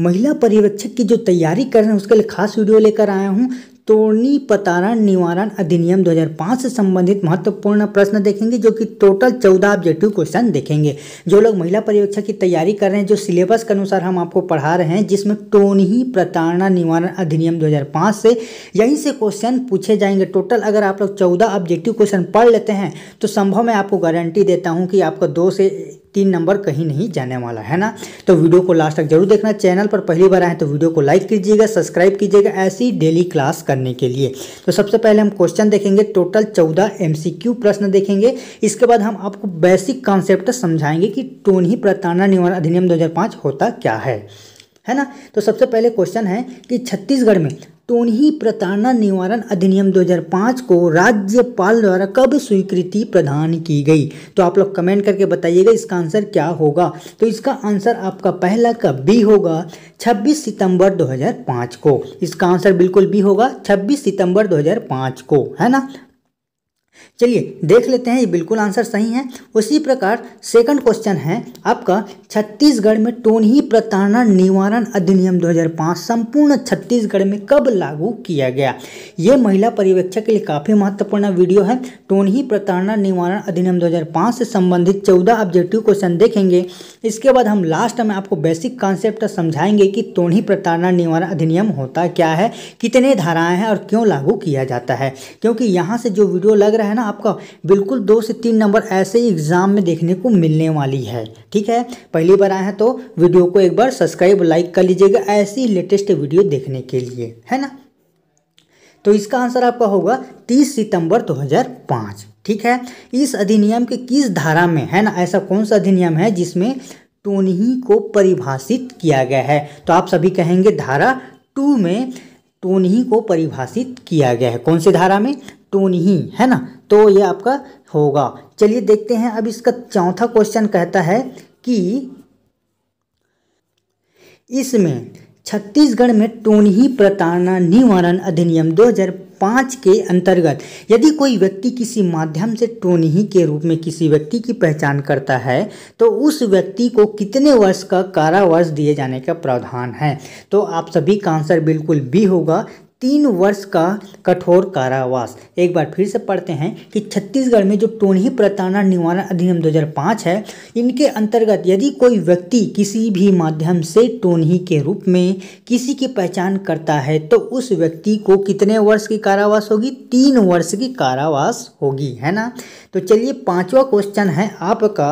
महिला पर्यवेक्षक की जो तैयारी कर रहे हैं उसके लिए खास वीडियो लेकर आया हूँ तोड़नी पतारण निवारण अधिनियम 2005 से संबंधित महत्वपूर्ण प्रश्न देखेंगे जो कि टोटल चौदह ऑब्जेक्टिव क्वेश्चन देखेंगे जो लोग महिला परीक्षक की तैयारी कर रहे हैं जो सिलेबस के अनुसार हम आपको पढ़ा रहे हैं जिसमें टोनी प्रताड़ना निवारण अधिनियम 2005 से यहीं से क्वेश्चन पूछे जाएंगे टोटल अगर आप लोग चौदह ऑब्जेक्टिव क्वेश्चन पढ़ लेते हैं तो संभव मैं आपको गारंटी देता हूँ कि आपको दो से तीन नंबर कहीं नहीं जाने वाला है ना तो वीडियो को लास्ट तक जरूर देखना चैनल पर पहली बार आए तो वीडियो को लाइक कीजिएगा सब्सक्राइब कीजिएगा ऐसी डेली क्लास करने के लिए तो सबसे पहले हम क्वेश्चन देखेंगे टोटल चौदह एम प्रश्न देखेंगे इसके बाद हम आपको बेसिक कॉन्सेप्ट समझाएंगे कि टोन ही प्रताड़ना निवारण अधिनियम दो होता क्या है है ना तो सबसे पहले क्वेश्चन है कि छत्तीसगढ़ में तोनही प्रताड़ना निवारण अधिनियम 2005 को राज्यपाल द्वारा कब स्वीकृति प्रदान की गई तो आप लोग कमेंट करके बताइएगा इसका आंसर क्या होगा तो इसका आंसर आपका पहला का बी होगा 26 सितंबर 2005 को इसका आंसर बिल्कुल बी होगा 26 सितंबर 2005 को है ना चलिए देख लेते हैं ये बिल्कुल आंसर सही है उसी प्रकार सेकंड क्वेश्चन है आपका छत्तीसगढ़ में टोनही प्रताड़ना निवारण अधिनियम 2005 संपूर्ण छत्तीसगढ़ में कब लागू किया गया ये महिला पर्यवेक्षक के लिए काफ़ी महत्वपूर्ण वीडियो है टोनही प्रताड़ना निवारण अधिनियम 2005 से संबंधित चौदह ऑब्जेक्टिव क्वेश्चन देखेंगे इसके बाद हम लास्ट में आपको बेसिक कॉन्सेप्ट समझाएंगे कि टोनही प्रताड़ना निवारण अधिनियम होता क्या है कितने धाराएँ हैं और क्यों लागू किया जाता है क्योंकि यहाँ से जो वीडियो लग रहा वगैरह है ना आपका बिल्कुल दो से तीन नंबर ऐसे ही एग्ज़ाम में देखने को मिलने वाली है ठीक है पहली बार आए हैं तो वीडियो को एक बार सब्सक्राइब लाइक कर लीजिएगा ऐसी लेटेस्ट वीडियो देखने के लिए है ना तो इसका आंसर आपका होगा 30 सितंबर 2005 ठीक है इस अधिनियम के किस धारा में है ना ऐसा कौन सा अधिनियम है जिसमें टोनही को परिभाषित किया गया है तो आप सभी कहेंगे धारा टू में टोनही को परिभाषित किया गया है कौन सी धारा में टून ही है ना तो ये आपका होगा चलिए देखते हैं अब इसका चौथा क्वेश्चन कहता है कि इसमें छत्तीसगढ़ में ही प्रताड़ना निवारण अधिनियम 2005 के अंतर्गत यदि कोई व्यक्ति किसी माध्यम से टोनही के रूप में किसी व्यक्ति की पहचान करता है तो उस व्यक्ति को कितने वर्ष का कारावास दिए जाने का प्रावधान है तो आप सभी का आंसर बिल्कुल बी होगा तीन वर्ष का कठोर कारावास एक बार फिर से पढ़ते हैं कि छत्तीसगढ़ में जो टोनही प्रताड़ना निवारण अधिनियम 2005 है इनके अंतर्गत यदि कोई व्यक्ति किसी भी माध्यम से टोनही के रूप में किसी की पहचान करता है तो उस व्यक्ति को कितने वर्ष की कारावास होगी तीन वर्ष की कारावास होगी है ना तो चलिए पाँचवा क्वेश्चन है आपका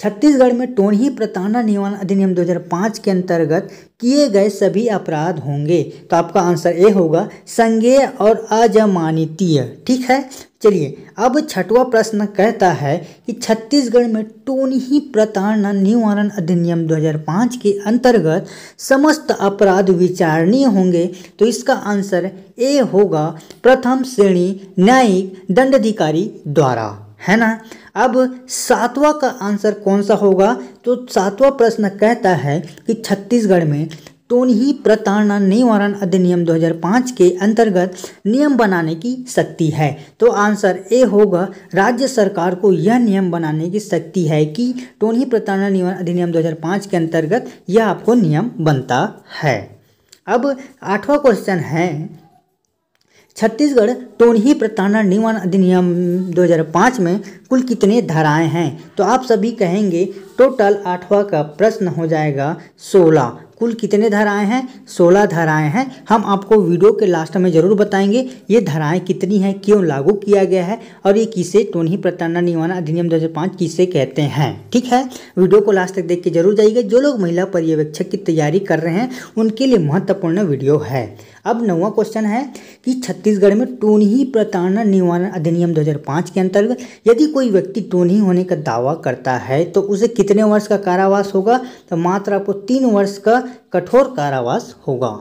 छत्तीसगढ़ में टोनही प्रताड़ना निवारण अधिनियम 2005 के अंतर्गत किए गए सभी अपराध होंगे तो आपका आंसर ए होगा संज्ञेय और अजमानितीय ठीक है चलिए अब छठवा प्रश्न कहता है कि छत्तीसगढ़ में टोनही प्रताड़ना निवारण अधिनियम 2005 के अंतर्गत समस्त अपराध विचारणीय होंगे तो इसका आंसर ए होगा प्रथम श्रेणी न्यायिक दंडाधिकारी द्वारा है ना अब सातवां का आंसर कौन सा होगा तो सातवां प्रश्न कहता है कि छत्तीसगढ़ में टोनही प्रताड़ना निवारण अधिनियम 2005 के अंतर्गत नियम बनाने की शक्ति है तो आंसर ए होगा राज्य सरकार को यह नियम बनाने की शक्ति है कि टोनही प्रताड़ना निवारण अधिनियम 2005 के अंतर्गत यह आपको नियम बनता है अब आठवां क्वेश्चन है छत्तीसगढ़ टोनही प्रताड़ना निवारण अधिनियम 2005 में कुल कितने धाराएं हैं तो आप सभी कहेंगे टोटल आठवा का प्रश्न हो जाएगा सोलह कुल कितने धाराएं हैं सोलह धाराएं हैं हम आपको वीडियो के लास्ट में ज़रूर बताएंगे ये धाराएं कितनी हैं क्यों लागू किया गया है और ये किसे टोनही प्रताड़ना निवारण अधिनियम दो किसे कहते हैं ठीक है वीडियो को लास्ट तक देख के जरूर जाइएगा जो लोग महिला पर्यवेक्षक की तैयारी कर रहे हैं उनके लिए महत्वपूर्ण वीडियो है अब नवा क्वेश्चन है कि छत्तीसगढ़ में टोनही प्रताड़ना निवारण अधिनियम 2005 के अंतर्गत यदि कोई व्यक्ति टोनही होने का दावा करता है तो उसे कितने वर्ष का कारावास होगा तो मात्र आपको तीन वर्ष का कठोर कारावास होगा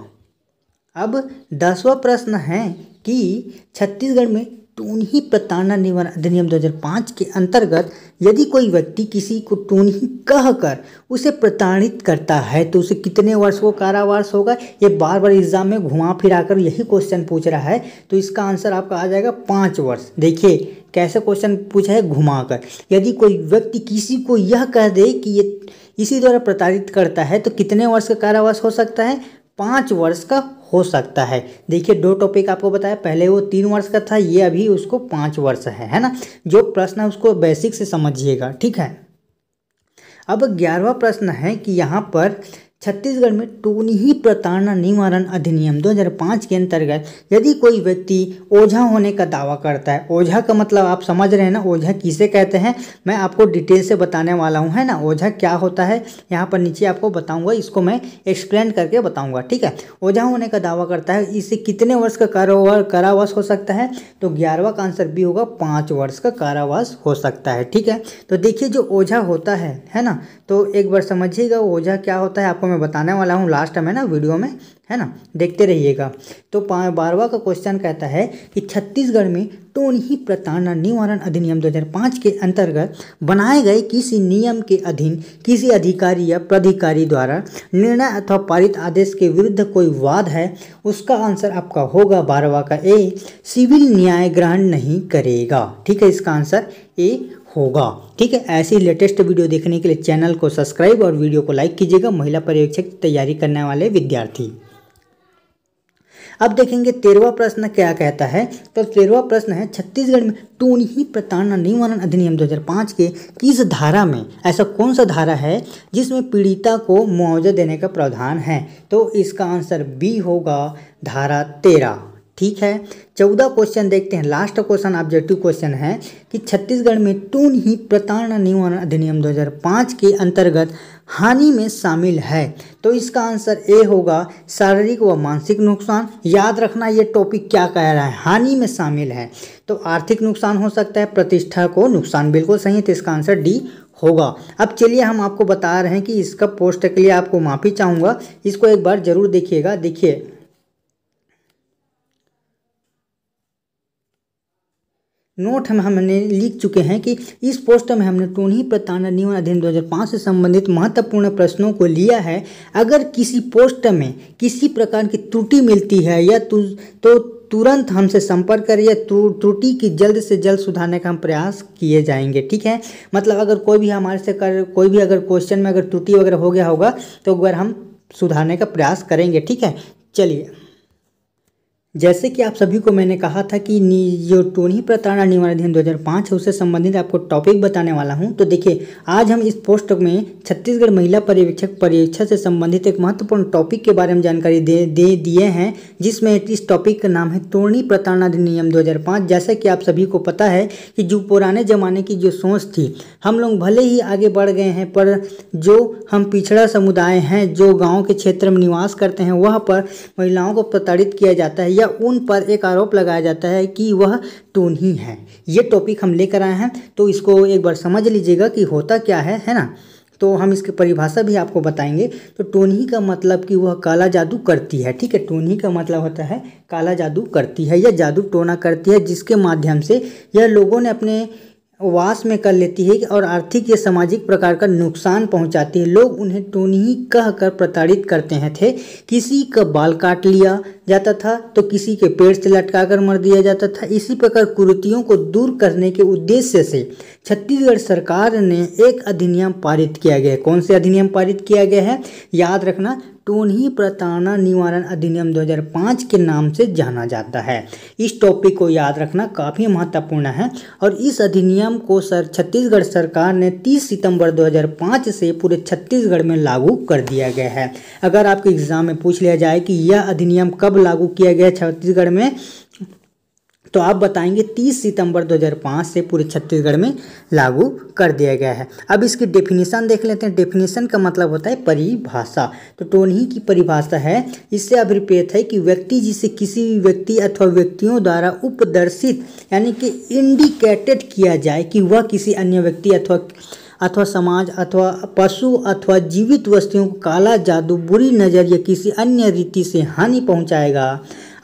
अब दसवा प्रश्न है कि छत्तीसगढ़ में उन्हीं प्रताड़ना निवारण अधिनियम 2005 के अंतर्गत यदि कोई व्यक्ति किसी को कह कहकर उसे प्रताड़ित करता है तो उसे कितने वर्ष को कारावास होगा ये बार बार एग्जाम में घुमा फिरा कर यही क्वेश्चन पूछ रहा है तो इसका आंसर आपका आ जाएगा पाँच वर्ष देखिए कैसे क्वेश्चन पूछा है घुमा कर यदि कोई व्यक्ति किसी को यह कह दे कि ये इसी द्वारा प्रताड़ित करता है तो कितने वर्ष का कारावास हो सकता है पाँच वर्ष का हो सकता है देखिए दो टॉपिक आपको बताया पहले वो तीन वर्ष का था ये अभी उसको पाँच वर्ष है है ना जो प्रश्न है उसको बेसिक से समझिएगा ठीक है अब ग्यारहवा प्रश्न है कि यहाँ पर छत्तीसगढ़ में टोनी ही प्रताड़ना निवारण अधिनियम 2005 के अंतर्गत यदि कोई व्यक्ति ओझा होने का दावा करता है ओझा का मतलब आप समझ रहे हैं ना ओझा किसे कहते हैं मैं आपको डिटेल से बताने वाला हूं है ना ओझा क्या होता है यहाँ पर नीचे आपको बताऊंगा इसको मैं एक्सप्लेन करके बताऊंगा ठीक है ओझा होने का दावा करता है इससे कितने वर्ष का कारोबार कारावास हो सकता है तो ग्यारहवा का आंसर भी होगा पाँच वर्ष का कारावास हो सकता है ठीक है तो देखिए जो ओझा होता है है ना तो एक बार समझिएगा ओझा क्या होता है आपको आपको मैं बताने वाला हूँ लास्ट में ना वीडियो में है ना देखते रहिएगा तो बारवा का क्वेश्चन कहता है कि छत्तीसगढ़ में टोन ही प्रताड़ना निवारण अधिनियम 2005 के अंतर्गत बनाए गए किसी नियम के अधीन किसी अधिकारी या प्राधिकारी द्वारा निर्णय अथवा पारित आदेश के विरुद्ध कोई वाद है उसका आंसर आपका होगा बारवा का ए सिविल न्याय ग्रहण नहीं करेगा ठीक है इसका आंसर ए होगा ठीक है ऐसी लेटेस्ट वीडियो देखने के लिए चैनल को सब्सक्राइब और वीडियो को लाइक कीजिएगा महिला पर्यवेक्षक की तैयारी करने वाले विद्यार्थी अब देखेंगे तेरवा प्रश्न क्या कहता है तो तेरवा प्रश्न है छत्तीसगढ़ में टूनी प्रताड़ना निवारण अधिनियम 2005 के किस धारा में ऐसा कौन सा धारा है जिसमें पीड़िता को मुआवजा देने का प्रावधान है तो इसका आंसर बी होगा धारा तेरह ठीक है चौदह क्वेश्चन देखते हैं लास्ट क्वेश्चन ऑब्जेक्टिव क्वेश्चन है कि छत्तीसगढ़ में टून ही प्रताड़ना निवारण अधिनियम 2005 के अंतर्गत हानि में शामिल है तो इसका आंसर ए होगा शारीरिक व मानसिक नुकसान याद रखना ये टॉपिक क्या कह रहा है हानि में शामिल है तो आर्थिक नुकसान हो सकता है प्रतिष्ठा को नुकसान बिल्कुल सही है तो इसका आंसर डी होगा अब चलिए हम आपको बता रहे हैं कि इसका पोस्ट के लिए आपको माफ़ी चाहूँगा इसको एक बार ज़रूर देखिएगा देखिए नोट हम हमने लिख चुके हैं कि इस पोस्ट में हमने टोनी प्रताना नियम अधिनियम 2005 से संबंधित महत्वपूर्ण प्रश्नों को लिया है अगर किसी पोस्ट में किसी प्रकार की त्रुटि मिलती है या तो तुरंत हमसे संपर्क करिए त्रुटि की जल्द से जल्द सुधारने का हम प्रयास किए जाएंगे ठीक है मतलब अगर कोई भी हमारे से कर कोई भी अगर क्वेश्चन में अगर त्रुटि वगैरह हो गया होगा तो अगर हम सुधारने का प्रयास करेंगे ठीक है चलिए जैसे कि आप सभी को मैंने कहा था कि जो टोनी प्रताड़ना निवार अधिनियम पाँच है उससे संबंधित आपको टॉपिक बताने वाला हूं तो देखिए आज हम इस पोस्ट में छत्तीसगढ़ महिला पर्यवेक्षक परीक्षा से संबंधित एक महत्वपूर्ण टॉपिक के बारे में जानकारी दे दे दिए हैं जिसमें इस टॉपिक का नाम है टोनी प्रताड़ा अधिनियम दो जैसा कि आप सभी को पता है कि जो पुराने ज़माने की जो सोच थी हम लोग भले ही आगे बढ़ गए हैं पर जो हम पिछड़ा समुदाय हैं जो गाँव के क्षेत्र में निवास करते हैं वहाँ पर महिलाओं को प्रताड़ित किया जाता है या या उन पर एक आरोप लगाया जाता है कि वह टून ही है ये टॉपिक हम लेकर आए हैं तो इसको एक बार समझ लीजिएगा कि होता क्या है है ना तो हम इसकी परिभाषा भी आपको बताएंगे तो टोनी का मतलब कि वह काला जादू करती है ठीक है टोनही का मतलब होता है काला जादू करती है या जादू टोना करती है जिसके माध्यम से यह लोगों ने अपने वास में कर लेती है और आर्थिक या सामाजिक प्रकार का नुकसान पहुंचाती है लोग उन्हें ही कह कर प्रताड़ित करते हैं थे किसी का बाल काट लिया जाता था तो किसी के पेड़ से लटका कर मर दिया जाता था इसी प्रकार कुरुतियों को दूर करने के उद्देश्य से छत्तीसगढ़ सरकार ने एक अधिनियम पारित किया गया है कौन से अधिनियम पारित किया गया है याद रखना टोनही प्रताड़ना निवारण अधिनियम 2005 के नाम से जाना जाता है इस टॉपिक को याद रखना काफ़ी महत्वपूर्ण है और इस अधिनियम को सर छत्तीसगढ़ सरकार ने 30 सितंबर 2005 से पूरे छत्तीसगढ़ में लागू कर दिया गया है अगर आपके एग्जाम में पूछ लिया जाए कि यह अधिनियम कब लागू किया गया छत्तीसगढ़ में तो आप बताएंगे 30 सितंबर 2005 से पूरे छत्तीसगढ़ में लागू कर दिया गया है अब इसकी डेफिनेशन देख लेते हैं डेफिनेशन का मतलब होता है परिभाषा तो टोनही की परिभाषा है इससे अभिप्रेत है कि व्यक्ति जिसे किसी भी व्यक्ति अथवा व्यक्तियों द्वारा उपदर्शित यानी कि इंडिकेटेड किया जाए कि वह किसी अन्य व्यक्ति अथवा अथवा समाज अथवा पशु अथवा जीवित वस्तुओं को काला जादू बुरी नज़र या किसी अन्य रीति से हानि पहुंचाएगा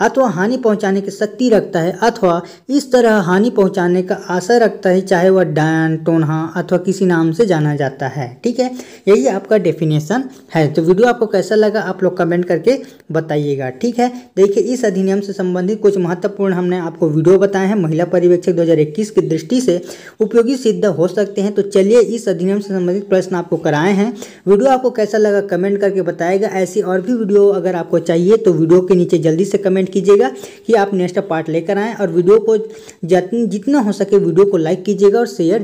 अथवा हानि पहुंचाने की शक्ति रखता है अथवा इस तरह हानि पहुंचाने का आशा रखता है चाहे वह डायन टोनहा अथवा किसी नाम से जाना जाता है ठीक है यही आपका डेफिनेशन है तो वीडियो आपको कैसा लगा आप लोग कमेंट करके बताइएगा ठीक है देखिए इस अधिनियम से संबंधित कुछ महत्वपूर्ण हमने आपको वीडियो बताए हैं महिला पर्यवेक्षक दो की दृष्टि से उपयोगी सिद्ध हो सकते हैं तो चलिए इस अधिनियम से संबंधित प्रश्न आपको कराए हैं वीडियो आपको कैसा लगा कमेंट करके बताएगा ऐसी और भी वीडियो अगर आपको चाहिए तो वीडियो के नीचे जल्दी से कमेंट कमेंट कीजिएगा कि आप नेक्स्ट पार्ट लेकर आएँ और वीडियो को जितना हो सके वीडियो को लाइक कीजिएगा और शेयर